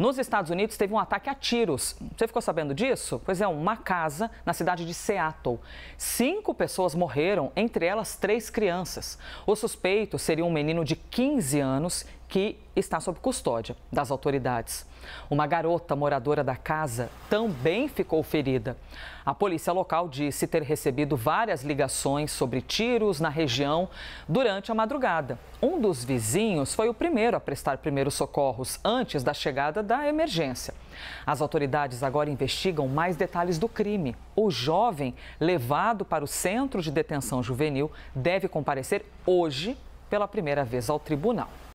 Nos Estados Unidos teve um ataque a tiros. Você ficou sabendo disso? Pois é, uma casa na cidade de Seattle. Cinco pessoas morreram, entre elas três crianças. O suspeito seria um menino de 15 anos que está sob custódia das autoridades. Uma garota moradora da casa também ficou ferida. A polícia local disse ter recebido várias ligações sobre tiros na região durante a madrugada. Um dos vizinhos foi o primeiro a prestar primeiros socorros antes da chegada da emergência. As autoridades agora investigam mais detalhes do crime. O jovem levado para o centro de detenção juvenil deve comparecer hoje pela primeira vez ao tribunal.